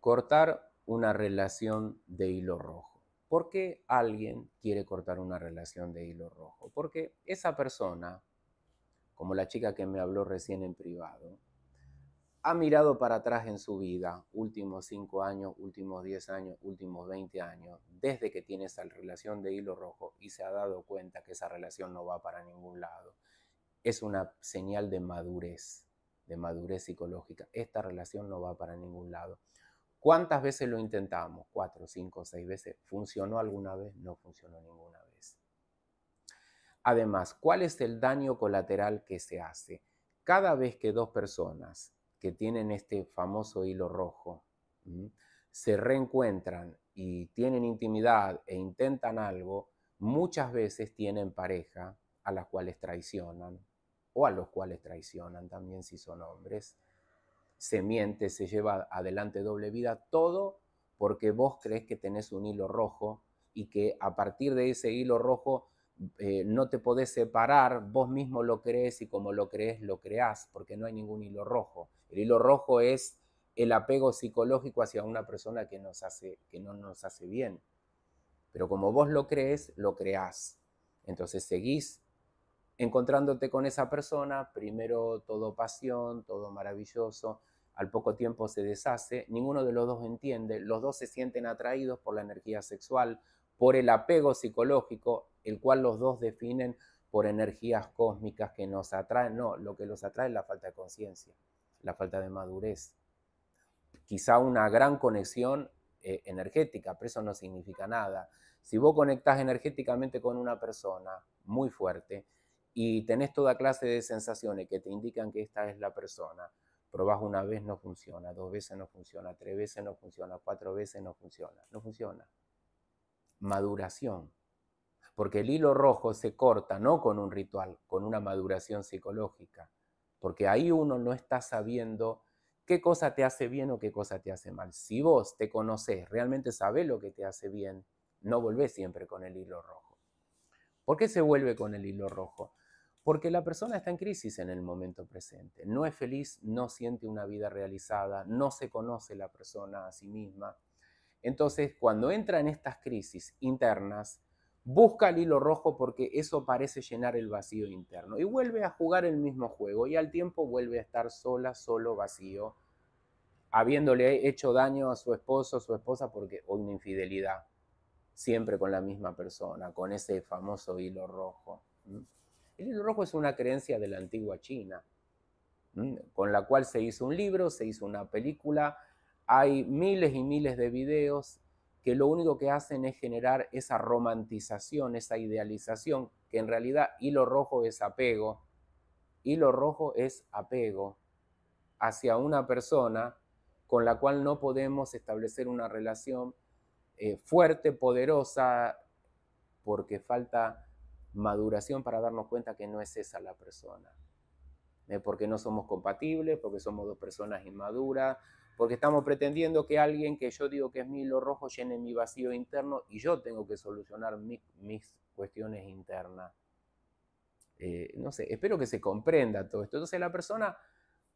cortar una relación de hilo rojo. ¿Por qué alguien quiere cortar una relación de hilo rojo? Porque esa persona, como la chica que me habló recién en privado, ha mirado para atrás en su vida, últimos 5 años, últimos 10 años, últimos 20 años, desde que tiene esa relación de hilo rojo y se ha dado cuenta que esa relación no va para ningún lado. Es una señal de madurez, de madurez psicológica. Esta relación no va para ningún lado. ¿Cuántas veces lo intentamos? Cuatro, cinco, seis veces. ¿Funcionó alguna vez? No funcionó ninguna vez. Además, ¿cuál es el daño colateral que se hace? Cada vez que dos personas que tienen este famoso hilo rojo se reencuentran y tienen intimidad e intentan algo, muchas veces tienen pareja a las cuales traicionan o a los cuales traicionan también si son hombres se miente, se lleva adelante doble vida, todo porque vos crees que tenés un hilo rojo y que a partir de ese hilo rojo eh, no te podés separar, vos mismo lo crees y como lo crees, lo creás, porque no hay ningún hilo rojo. El hilo rojo es el apego psicológico hacia una persona que, nos hace, que no nos hace bien. Pero como vos lo crees, lo creás. Entonces seguís encontrándote con esa persona, primero todo pasión, todo maravilloso, al poco tiempo se deshace, ninguno de los dos entiende, los dos se sienten atraídos por la energía sexual, por el apego psicológico, el cual los dos definen por energías cósmicas que nos atraen, no, lo que los atrae es la falta de conciencia, la falta de madurez, quizá una gran conexión eh, energética, pero eso no significa nada. Si vos conectás energéticamente con una persona muy fuerte, y tenés toda clase de sensaciones que te indican que esta es la persona. Probás una vez, no funciona, dos veces no funciona, tres veces no funciona, cuatro veces no funciona, no funciona. Maduración. Porque el hilo rojo se corta no con un ritual, con una maduración psicológica. Porque ahí uno no está sabiendo qué cosa te hace bien o qué cosa te hace mal. Si vos te conocés, realmente sabés lo que te hace bien, no volvés siempre con el hilo rojo. ¿Por qué se vuelve con el hilo rojo? Porque la persona está en crisis en el momento presente, no es feliz, no siente una vida realizada, no se conoce la persona a sí misma. Entonces, cuando entra en estas crisis internas, busca el hilo rojo porque eso parece llenar el vacío interno y vuelve a jugar el mismo juego y al tiempo vuelve a estar sola, solo, vacío, habiéndole hecho daño a su esposo, a su esposa, porque hoy una infidelidad, siempre con la misma persona, con ese famoso hilo rojo. El hilo rojo es una creencia de la antigua China, mm, con la cual se hizo un libro, se hizo una película, hay miles y miles de videos que lo único que hacen es generar esa romantización, esa idealización, que en realidad hilo rojo es apego, hilo rojo es apego hacia una persona con la cual no podemos establecer una relación eh, fuerte, poderosa, porque falta maduración para darnos cuenta que no es esa la persona. porque no somos compatibles, porque somos dos personas inmaduras, porque estamos pretendiendo que alguien que yo digo que es mi hilo rojo llene mi vacío interno y yo tengo que solucionar mis cuestiones internas. Eh, no sé, espero que se comprenda todo esto. Entonces la persona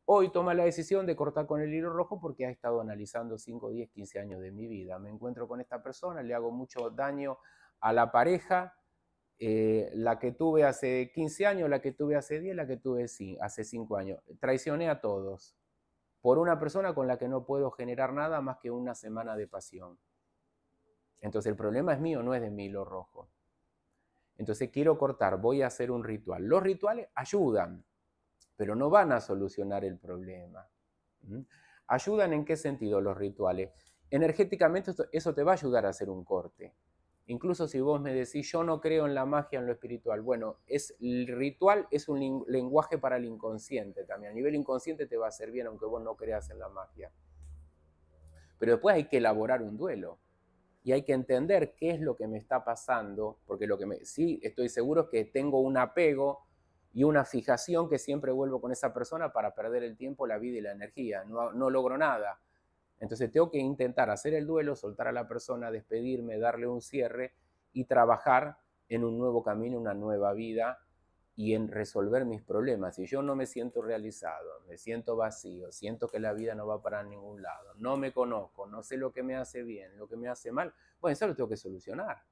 hoy toma la decisión de cortar con el hilo rojo porque ha estado analizando 5, 10, 15 años de mi vida. Me encuentro con esta persona, le hago mucho daño a la pareja, eh, la que tuve hace 15 años, la que tuve hace 10, la que tuve hace 5 años. Traicioné a todos por una persona con la que no puedo generar nada más que una semana de pasión. Entonces el problema es mío, no es de mi rojo. Entonces quiero cortar, voy a hacer un ritual. Los rituales ayudan, pero no van a solucionar el problema. ¿Mm? ¿Ayudan en qué sentido los rituales? Energéticamente eso te va a ayudar a hacer un corte. Incluso si vos me decís, yo no creo en la magia, en lo espiritual. Bueno, es, el ritual es un lenguaje para el inconsciente también. A nivel inconsciente te va a servir aunque vos no creas en la magia. Pero después hay que elaborar un duelo. Y hay que entender qué es lo que me está pasando, porque lo que me, sí estoy seguro es que tengo un apego y una fijación que siempre vuelvo con esa persona para perder el tiempo, la vida y la energía. no logro nada. Entonces tengo que intentar hacer el duelo, soltar a la persona, despedirme, darle un cierre y trabajar en un nuevo camino, una nueva vida y en resolver mis problemas. Si yo no me siento realizado, me siento vacío, siento que la vida no va para ningún lado, no me conozco, no sé lo que me hace bien, lo que me hace mal, bueno, eso lo tengo que solucionar.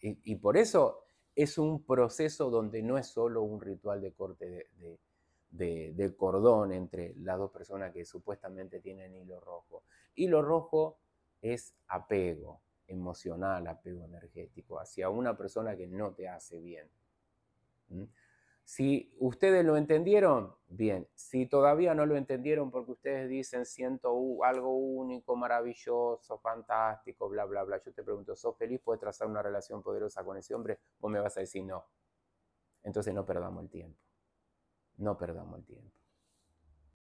Y, por eso es un proceso donde no es solo un ritual de corte de, de, del cordón entre las dos personas que supuestamente tienen hilo rojo. Hilo rojo es apego emocional, apego energético hacia una persona que no te hace bien. ¿Mm? Si ustedes lo entendieron, bien. Si todavía no lo entendieron porque ustedes dicen siento algo único, maravilloso, fantástico, bla, bla, bla. Yo te pregunto, ¿sos feliz? ¿Puedes trazar una relación poderosa con ese hombre? O me vas a decir no. Entonces no perdamos el tiempo no perdamos el tiempo.